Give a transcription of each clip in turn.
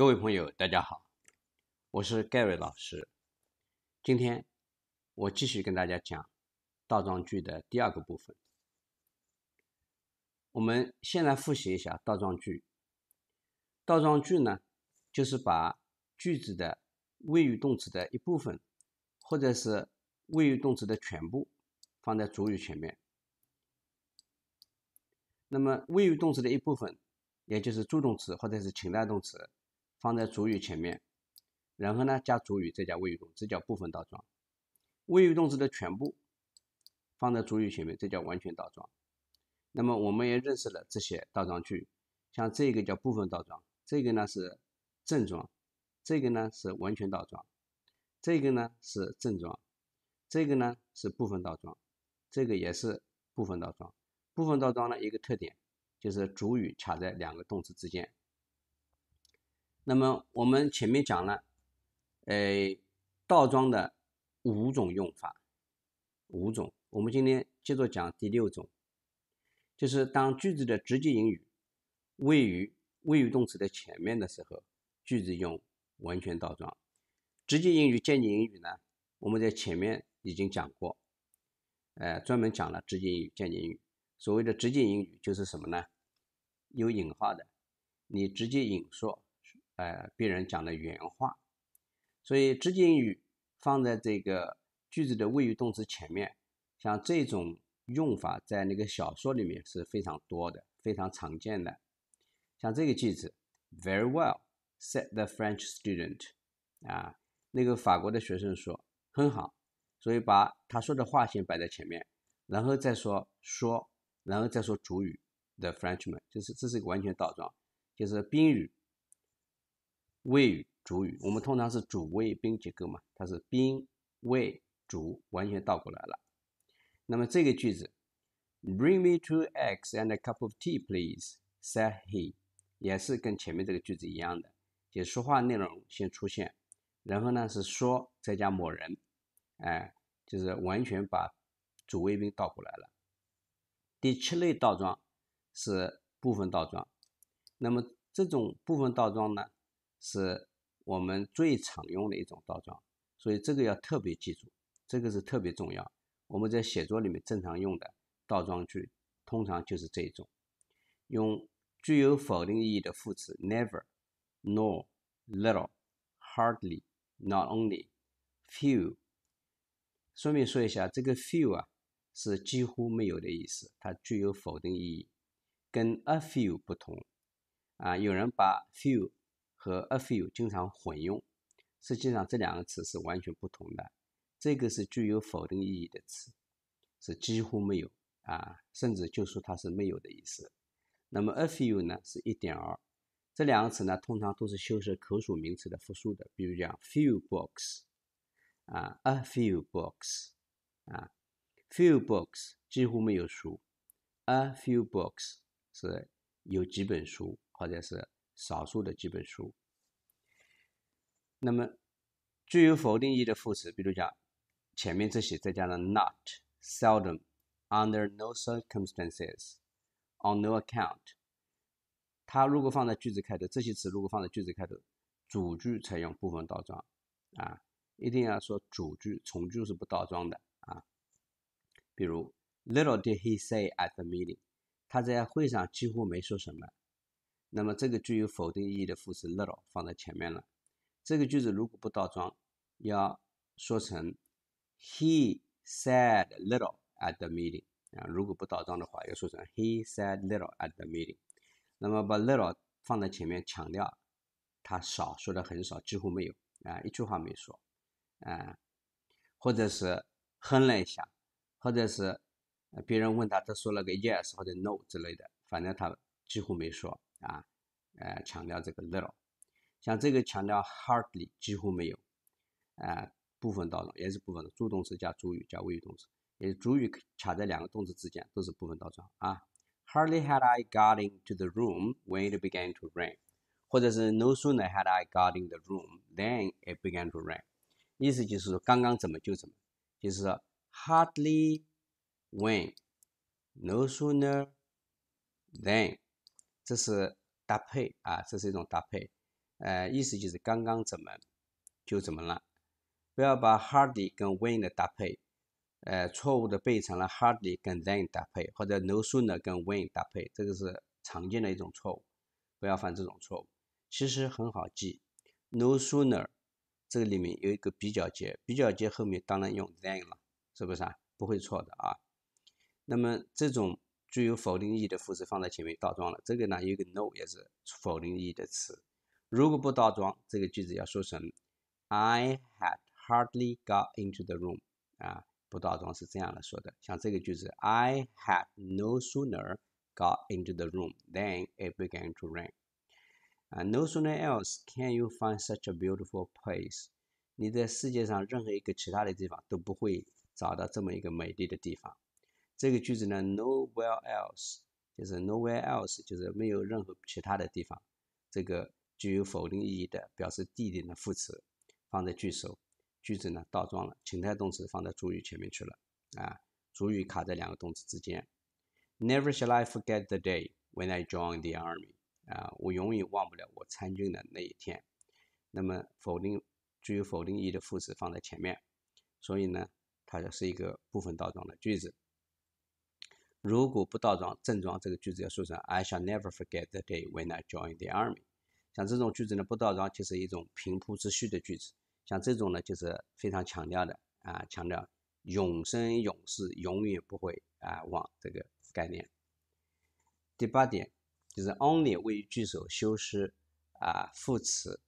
各位朋友，大家好，我是盖瑞老师。今天我继续跟大家讲倒装句的第二个部分。我们先来复习一下倒装句。倒装句呢，就是把句子的谓语动词的一部分，或者是谓语动词的全部，放在主语前面。那么，谓语动词的一部分，也就是助动词或者是情态动词。放在主语前面，然后呢，加主语再加谓语动，这叫部分倒装；谓语动词的全部放在主语前面，这叫完全倒装。那么我们也认识了这些倒装句，像这个叫部分倒装，这个呢是正装，这个呢是完全倒装，这个呢是正装，这个呢是部分倒装，这个也是部分倒装。部分倒装的一个特点就是主语卡在两个动词之间。那么我们前面讲了，诶倒装的五种用法，五种。我们今天接着讲第六种，就是当句子的直接引语位于谓语动词的前面的时候，句子用完全倒装。直接引语、间接引语呢？我们在前面已经讲过，呃，专门讲了直接引语、间接引语。所谓的直接引语就是什么呢？有引号的，你直接引说。呃，病人讲的原话，所以直接语放在这个句子的谓语动词前面，像这种用法在那个小说里面是非常多的，非常常见的。像这个句子，Very well said the French student，啊，那个法国的学生说，很好。所以把他说的话先摆在前面，然后再说说，然后再说主语 the Frenchman，就是这是一个完全倒装，就是宾语。谓语、主语，我们通常是主谓宾结构嘛，它是宾谓主，完全倒过来了。那么这个句子，Bring me two eggs and a cup of tea, please," said he，也是跟前面这个句子一样的，就说话内容先出现，然后呢是说再加某人，哎，就是完全把主谓宾倒过来了。第七类倒装是部分倒装，那么这种部分倒装呢？是我们最常用的一种倒装，所以这个要特别记住，这个是特别重要。我们在写作里面正常用的倒装句，通常就是这一种，用具有否定意义的副词 never、nor、little、hardly、not only、few。顺便说一下，这个 few 啊是几乎没有的意思，它具有否定意义，跟 a few 不同。啊，有人把 few 和 a few 经常混用，实际上这两个词是完全不同的。这个是具有否定意义的词，是几乎没有啊，甚至就说它是没有的意思。那么 a few 呢，是一点儿。这两个词呢，通常都是修饰可数名词的复数的，比如讲 few books，啊，a few books，啊，few books 几乎没有书，a few books 是有几本书或者是。少数的几本书。那么，具有否定意义的副词，比如讲前面这些，再加上 not, seldom, under no circumstances, on no account。它如果放在句子开头，这些词如果放在句子开头，主句采用部分倒装啊，一定要说主句，从句是不倒装的啊。比如 Little did he say at the meeting。他在会上几乎没说什么。那么这个具有否定意义的副词 little 放在前面了。这个句子如果不倒装，要说成 He said little at the meeting 啊。如果不倒装的话，要说成 He said little at the meeting。那么把 little 放在前面强调，他少说的很少，几乎没有啊，一句话没说，啊，或者是哼了一下，或者是别人问他他说了个 yes 或者 no 之类的，反正他几乎没说啊。呃，强调这个 little，像这个强调 hardly 几乎没有，啊，部分倒装也是部分的，助动词加主语加谓语动词，也是主语卡在两个动词之间，都是部分倒装啊。Hardly had I got into the room when it began to rain，或者是 No sooner had I got in the room than it began to rain，意思就是说刚刚怎么就怎么，就是 hardly when，no sooner than，这是。搭配啊，这是一种搭配，呃，意思就是刚刚怎么，就怎么了。不要把 hardly 跟 when 的搭配，呃，错误的背成了 hardly 跟 then 搭配，或者 no sooner 跟 when 搭配，这个是常见的一种错误。不要犯这种错误，其实很好记。no sooner 这个里面有一个比较级，比较级后面当然用 then 了，是不是啊？不会错的啊。那么这种。具有否定意义的副词放在前面倒装了，这个呢有一个 no 也是否定意义的词。如果不倒装，这个句子要说成：I had hardly got into the room，啊，不倒装是这样来说的。像这个句子：I had no sooner got into the room than it began to rain。啊，no sooner else can you find such a beautiful place。你在世界上任何一个其他的地方都不会找到这么一个美丽的地方。这个句子呢，nowhere else 就是 nowhere else 就是没有任何其他的地方，这个具有否定意义的表示地点的副词放在句首，句子呢倒装了，情态动词放在主语前面去了啊，主语卡在两个动词之间。Never shall I forget the day when I joined the army 啊，我永远忘不了我参军的那一天。那么否定具有否定意义的副词放在前面，所以呢，它就是一个部分倒装的句子。如果不倒装，正装这个句子要说成 "I shall never forget the day when I joined the army"。像这种句子呢，不倒装就是一种平铺直叙的句子。像这种呢，就是非常强调的啊，强调永生永世，永远不会啊忘这个概念。第八点就是 "only" 位于句首修饰啊副词，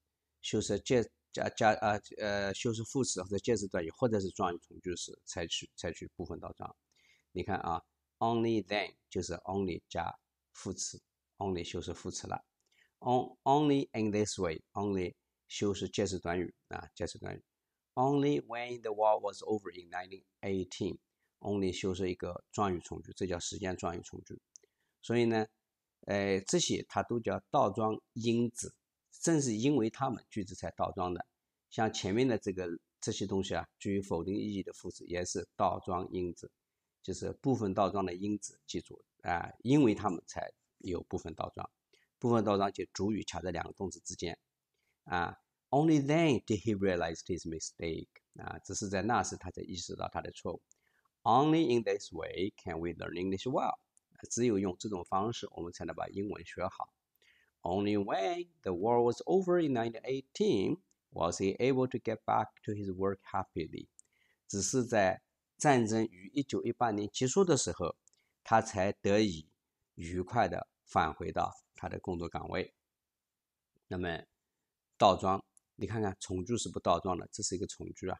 修饰介加加啊呃修饰副词或者介词短语，或者是状语从句时，采取采取部分倒装。你看啊。Only then 就是 only 加副词，only 修饰副词了。On only in this way，only 修饰介词短语啊，介词短语。Only when the war was over in 1918，only 修饰一个状语从句，这叫时间状语从句。所以呢，呃，这些它都叫倒装因子，正是因为它们句子才倒装的。像前面的这个这些东西啊，具有否定意义的副词也是倒装因子。就是部分倒装的因子，记住啊，因为他们才有部分倒装。部分倒装就主语卡在两个动词之间啊。Only then did he realize his mistake 啊，只是在那时他才意识到他的错误。Only in this way can we learn English well。只有用这种方式，我们才能把英文学好。Only when the war was over in 1918 was he able to get back to his work happily。只是在战争于一九一八年结束的时候，他才得以愉快的返回到他的工作岗位。那么倒装，你看看从句是不倒装的，这是一个从句啊，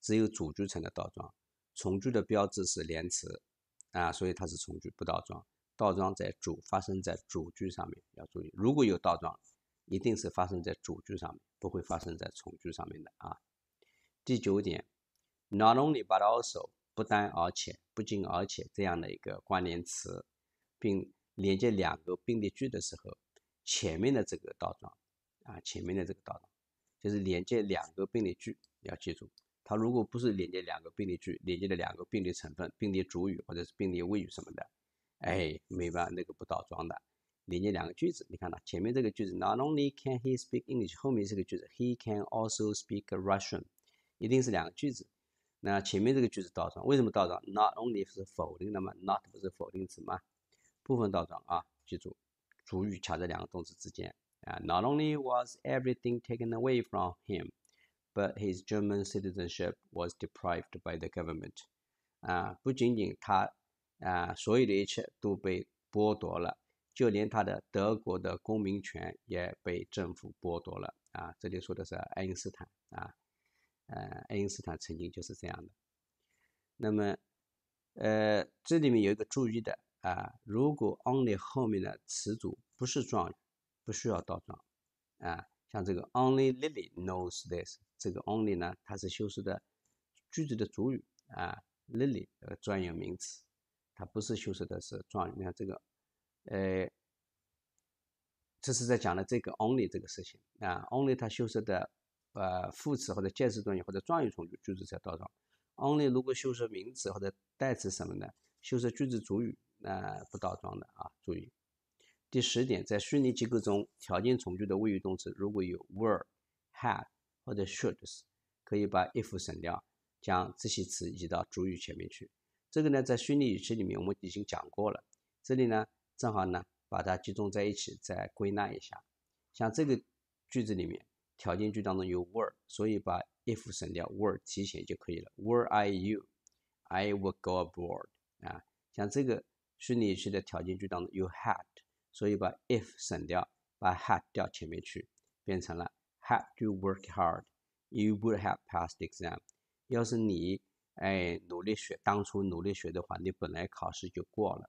只有主句才能倒装。从句的标志是连词啊，所以它是从句不倒装。倒装在主发生在主句上面，要注意，如果有倒装，一定是发生在主句上面，不会发生在从句上面的啊。第九点，Not only but also。不单而且，不仅而且这样的一个关联词，并连接两个并列句的时候，前面的这个倒装啊，前面的这个倒装就是连接两个并列句，要记住，它如果不是连接两个并列句，连接的两个并列成分，并列主语或者是并列谓语什么的，哎，没办法，那个不倒装的，连接两个句子。你看到前面这个句子，Not only can he speak English，后面这个句子，He can also speak Russian，一定是两个句子。那前面这个句子倒装，为什么倒装？Not only 是否定的嘛 n o t 不是否定词吗？部分倒装啊，记住，主语卡在两个动词之间啊。Not only was everything taken away from him, but his German citizenship was deprived by the government。啊，不仅仅他啊，所有的一切都被剥夺了，就连他的德国的公民权也被政府剥夺了。啊，这里说的是爱因斯坦啊。呃，爱因斯坦曾经就是这样的。那么，呃，这里面有一个注意的啊，如果 only 后面的词组不是状语，不需要倒装啊。像这个 only Lily knows this，这个 only 呢，它是修饰的句子的主语啊，Lily 这专有名词，它不是修饰的是状语。你看这个，呃，这是在讲的这个 only 这个事情啊，only 它修饰的。呃，副词或者介词短语或者状语从句句子才倒装。Only 如果修饰名词或者代词什么呢？修饰句子主语，那不倒装的啊，注意。第十点，在虚拟结构中，条件从句的谓语动词如果有 were、had 或者 should 可以把 if 省掉，将这些词移到主语前面去。这个呢，在虚拟语气里面我们已经讲过了，这里呢正好呢把它集中在一起再归纳一下。像这个句子里面。条件句当中有 were，所以把 if 省掉，were 提前就可以了。Were I you, I would go a b r o a d 啊，像这个虚拟式的条件句当中有 had，所以把 if 省掉，把 had 调前面去，变成了 Had t o w o r k hard, you would have passed the exam。要是你哎努力学，当初努力学的话，你本来考试就过了。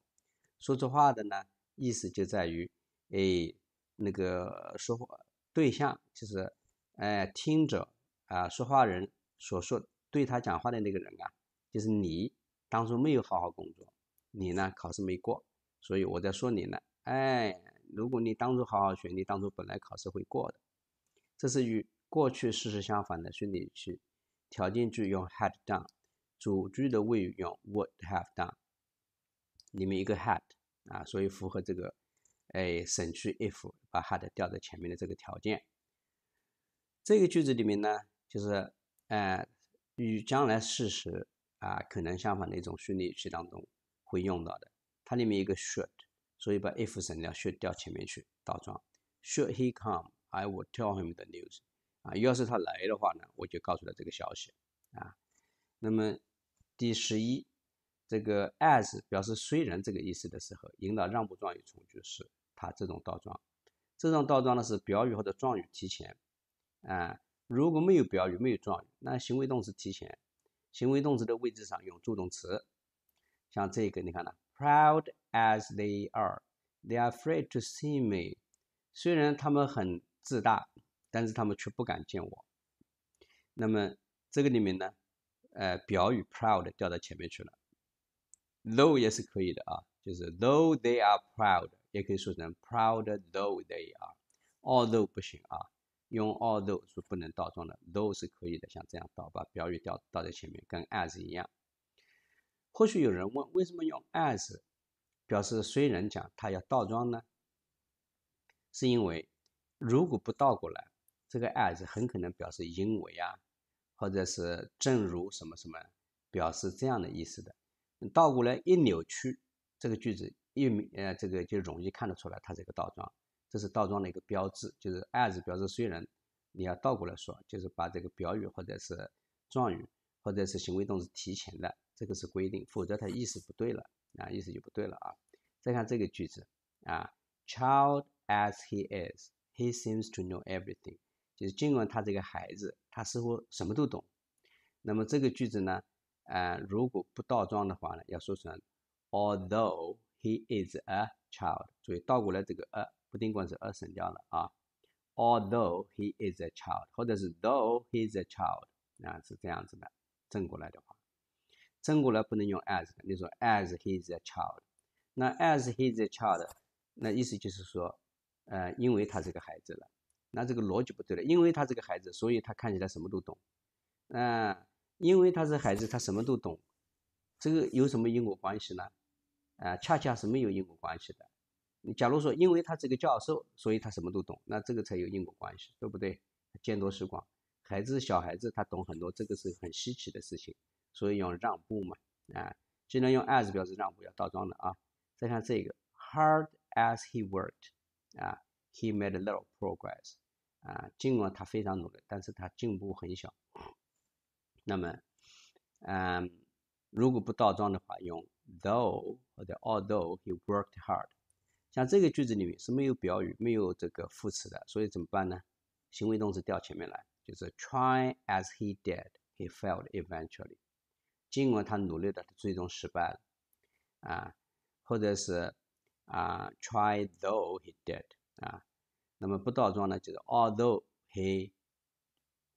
说这话的呢，意思就在于哎那个说话对象就是。哎，听着，啊，说话人所说对他讲话的那个人啊，就是你。当初没有好好工作，你呢考试没过，所以我在说你呢。哎，如果你当初好好学，你当初本来考试会过的。这是与过去事实相反的虚拟语气条件句，用 had done，主句的谓语用 would have done，里面一个 had，啊，所以符合这个，哎，省去 if，把 had 调在前面的这个条件。这个句子里面呢，就是，呃，与将来事实啊可能相反的一种虚拟语气当中会用到的。它里面一个 should，所以把 if 省掉，should 调前面去倒装。Should he come, I will tell him the news。啊，要是他来的话呢，我就告诉他这个消息。啊，那么第十一，这个 as 表示虽然这个意思的时候，引导让步状语从句是它这种倒装。这种倒装呢是表语或者状语提前。啊，如果没有表语，没有状语，那行为动词提前，行为动词的位置上用助动词。像这个，你看到，proud as they are，they are afraid to see me。虽然他们很自大，但是他们却不敢见我。那么这个里面呢，呃，表语 proud 掉到前面去了。Though 也是可以的啊，就是 though they are proud，也可以说成 proud though they are。Although 不行啊。用 although 是不能倒装的，though 是可以的，像这样倒把表语调倒在前面，跟 as 一样。或许有人问，为什么用 as 表示虽然讲它要倒装呢？是因为如果不倒过来，这个 as 很可能表示因为啊，或者是正如什么什么，表示这样的意思的。倒过来一扭曲，这个句子一呃，这个就容易看得出来它是一个倒装。这是倒装的一个标志，就是 as 表示虽然，你要倒过来说，就是把这个表语或者是状语或者是行为动词提前的，这个是规定，否则它意思不对了啊，意思就不对了啊。再看这个句子啊，child as he is, he seems to know everything。就是尽管他这个孩子，他似乎什么都懂。那么这个句子呢，呃，如果不倒装的话呢，要说成 although he is a child，注意倒过来这个 a。不定冠是二省掉了啊，Although he is a child，或者是 Though he is a child，啊是这样子的，正过来的话，正过来不能用 as，你说 as he is a child，那 as he is a child，那意思就是说，呃，因为他是个孩子了，那这个逻辑不对了，因为他是个孩子，所以他看起来什么都懂，啊，因为他是孩子，他什么都懂，这个有什么因果关系呢？啊，恰恰是没有因果关系的。你假如说因为他这个教授，所以他什么都懂，那这个才有因果关系，对不对？见多识广，孩子小孩子他懂很多，这个是很稀奇的事情，所以用让步嘛，啊，既然用 as 表示让步，要倒装的啊。再看这个，hard as he worked，啊，he made a little progress，啊，尽管他非常努力，但是他进步很小。那么，嗯，如果不倒装的话，用 though 或者 although he worked hard。那这个句子里面是没有表语、没有这个副词的，所以怎么办呢？行为动词调前面来，就是 try as he did, he failed eventually。尽管他努力的，他最终失败了。啊，或者是啊 try though he did，啊，那么不倒装呢，就是 although he，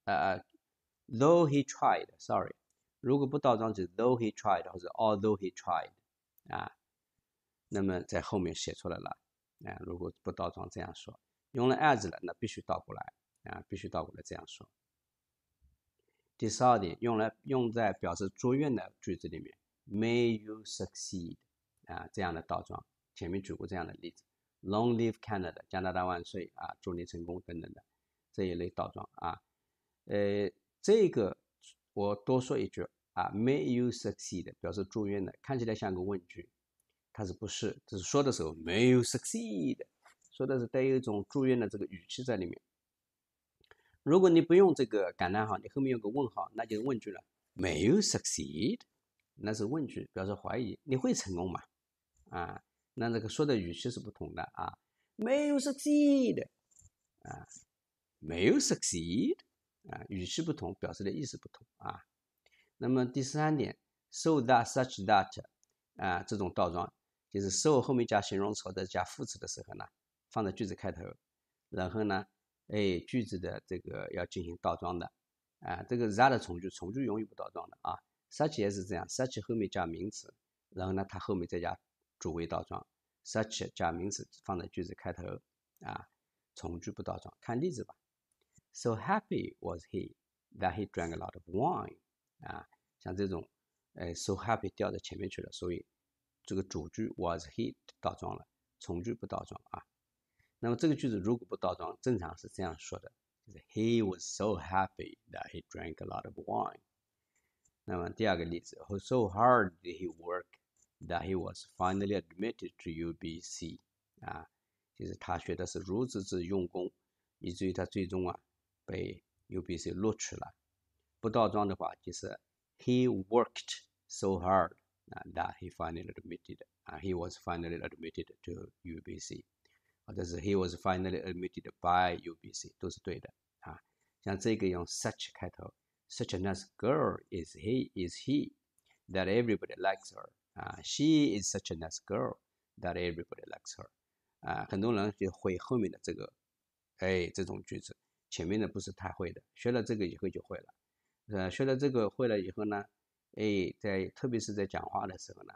呃呃，though he tried。Sorry，如果不倒装，就是 though he tried 或者 although he tried。啊。那么在后面写出来了，啊，如果不倒装这样说，用了 as 了，那必须倒过来啊，必须倒过来这样说。第十二点，用来用在表示祝愿的句子里面，May you succeed 啊，这样的倒装，前面举过这样的例子，Long live Canada，加拿大万岁啊，祝你成功等等的这一类倒装啊，呃，这个我多说一句啊，May you succeed 表示祝愿的，看起来像个问句。他是不是？只是说的时候没有 succeed，说的是带有一种祝愿的这个语气在里面。如果你不用这个感叹号，你后面有个问号，那就是问句了。没有 succeed，那是问句，表示怀疑你会成功吗？啊，那这个说的语气是不同的啊。没有 succeed，啊，没有 succeed，啊，语气不同，表示的意思不同啊。那么第三点，so that，such that，啊，这种倒装。就是 so 后面加形容词或者加副词的时候呢，放在句子开头，然后呢，哎，句子的这个要进行倒装的，啊，这个 that 从句，从句永远不倒装的啊。such 也是这样，such 后面加名词，然后呢，它后面再加主谓倒装，such 加名词放在句子开头，啊，从句不倒装。看例子吧，so happy was he that he drank a lot of wine，啊，像这种，哎，so happy 掉到前面去了，所以。这个主句 was he 倒装了，从句不倒装啊。那么这个句子如果不倒装，正常是这样说的：就是 he was so happy that he drank a lot of wine。那么第二个例子，so w h o hard did he w o r k that he was finally admitted to UBC。啊，就是他学的是如此之用功，以至于他最终啊被 UBC 录取了。不倒装的话就是 he worked so hard。that he finally admitted. Uh, he was finally admitted to UBC. he was finally admitted by UBC 都是对的啊。像这个用 ah, such such a nice girl is he is he that everybody likes her ah, she is such a nice girl that everybody likes her 啊，很多人就会后面的这个，哎，这种句子，前面的不是太会的，学了这个以后就会了。呃，学了这个会了以后呢，ah, 哎，在特别是在讲话的时候呢，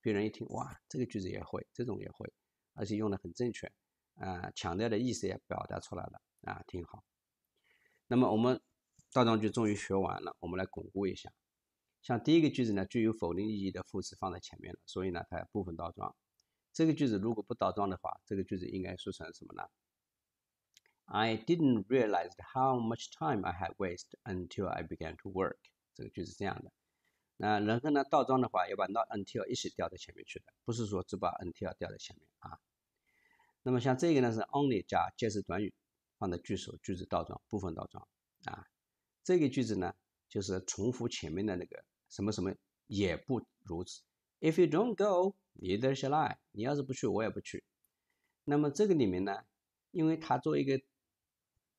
别人一听，哇，这个句子也会，这种也会，而且用的很正确，啊，强调的意思也表达出来了，啊，挺好。那么我们倒装句终于学完了，我们来巩固一下。像第一个句子呢，具有否定意义的副词放在前面了，所以呢，它部分倒装。这个句子如果不倒装的话，这个句子应该说成什么呢？I didn't realize how much time I had wasted until I began to work。这个句子这样的。啊，然后呢，倒装的话要把 not until 一起调到前面去的，不是说只把 until 调在前面啊。那么像这个呢，是 only 加介词短语放在句首，句子倒装，部分倒装啊。这个句子呢，就是重复前面的那个什么什么也不如此。If you don't go, neither shall I。你要是不去，我也不去。那么这个里面呢，因为它作为一个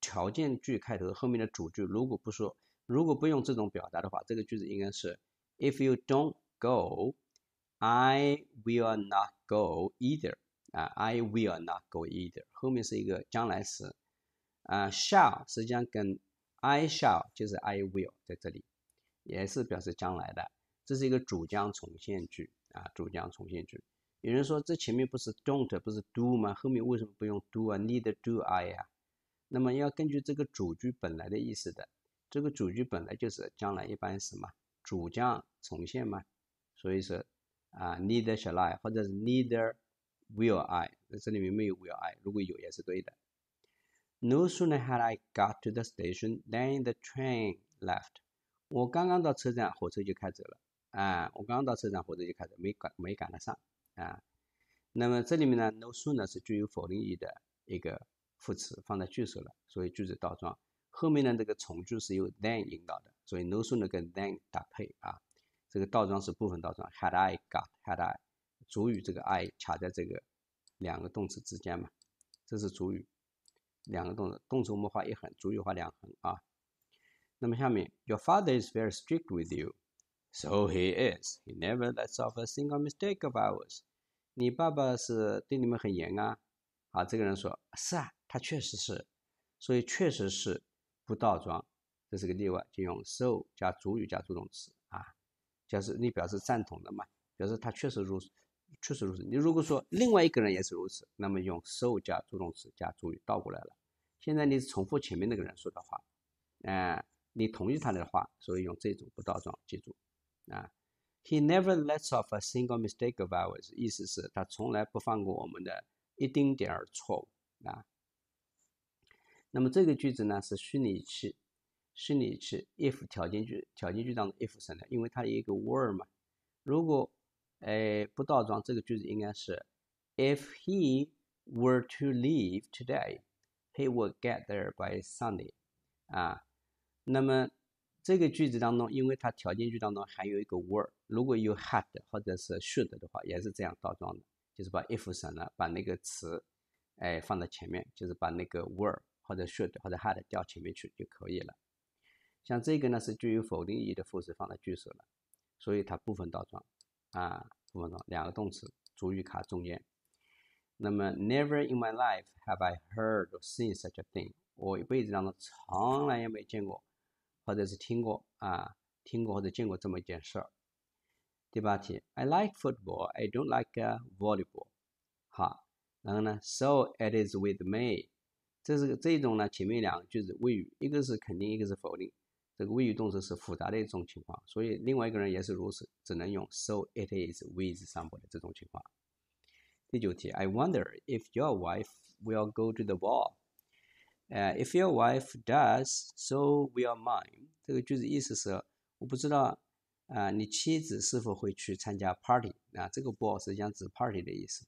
条件句开头，后面的主句如果不说，如果不用这种表达的话，这个句子应该是。If you don't go, I will not go either. 啊，I will not go either. 后面是一个将来时，啊，shall 实际上跟 I shall 就是 I will，在这里也是表示将来的。这是一个主将从现句啊，主将从现句。有人说这前面不是 don't 不是 do 吗？后面为什么不用 do 啊？Need do I 啊？那么要根据这个主句本来的意思的，这个主句本来就是将来一般时嘛，主将。重现吗？所以说啊，Neither shall I，或者是 Neither will I。那这里面没有 will I，如果有也是对的。No sooner had I got to the station than the train left。我刚刚到车站，火车就开走了。啊，我刚刚到车站，火车就开走，没赶没赶得上啊。那么这里面呢，No sooner 是具有否定意义的一个副词，放在句首了，所以句子倒装。后面呢，这个从句是由 than 引导的，所以 No sooner 跟 than 搭配啊。这个倒装是部分倒装，Had I got Had I，主语这个 I 卡在这个两个动词之间嘛？这是主语，两个动词，动词我们画一横，主语画两横啊。那么下面，Your father is very strict with you，so he is. He never lets off a single mistake of ours。你爸爸是对你们很严啊，啊，这个人说是啊，他确实是，所以确实是不倒装，这是个例外，就用 so 加主语加助动词。表示你表示赞同的嘛？表示他确实如，确实如此。你如果说另外一个人也是如此，那么用 so 加助动词加主语倒过来了。现在你是重复前面那个人说的话，啊，你同意他的话，所以用这种不倒装，记住啊。He never lets off a single mistake of ours，意思是，他从来不放过我们的一丁点儿错误啊。那么这个句子呢，是虚拟语气。虚拟去 if 条件句条件句当中 if 省了，因为它有一个 were 嘛。如果哎不倒装，这个句子应该是 if he were to leave today, he would get there by Sunday。啊，那么这个句子当中，因为它条件句当中还有一个 were，如果有 had 或者是 should 的话，也是这样倒装的，就是把 if 省了，把那个词哎放在前面，就是把那个 were 或者 should 或者 had 调前面去就可以了。像这个呢，是具有否定意义的副词放在句首了，所以它部分倒装，啊，部分倒装，两个动词，主语卡中间。那么，Never in my life have I heard or seen such a thing。我一辈子当中从来也没见过，或者是听过啊，听过或者见过这么一件事儿。第八题，I like football，I don't like volleyball。好，然后呢，So it is with me。这是这种呢，前面两个句子谓语，一个是肯定，一个是否定。这个谓语动词是复杂的一种情况，所以另外一个人也是如此，只能用 so it is with somebody 这种情况。第九题：I wonder if your wife will go to the ball。呃，if your wife does, so will mine。这个句子意思是，我不知道，啊，你妻子是否会去参加 party 啊？这个 ball 实际上指 party 的意思。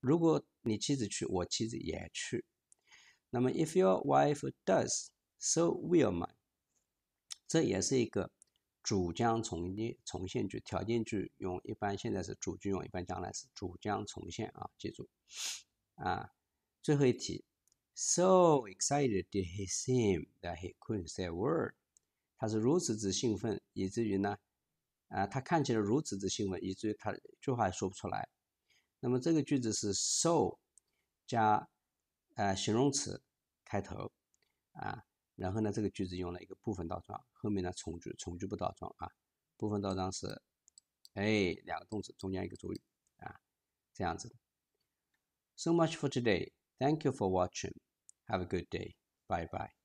如果你妻子去，我妻子也去。那么，if your wife does, so will mine。这也是一个主将从现从现句，条件句用一般现在是主句用，一般将来是主将从现啊，记住啊。最后一题，So excited did he seem that he couldn't say a word。他是如此之兴奋，以至于呢，啊，他看起来如此之兴奋，以至于他一句话也说不出来。那么这个句子是 so 加呃形容词开头啊。然后呢，这个句子用了一个部分倒装，后面呢从句，从句不倒装啊，部分倒装是，哎，两个动词中间一个主语啊，这样子。So much for today. Thank you for watching. Have a good day. Bye bye.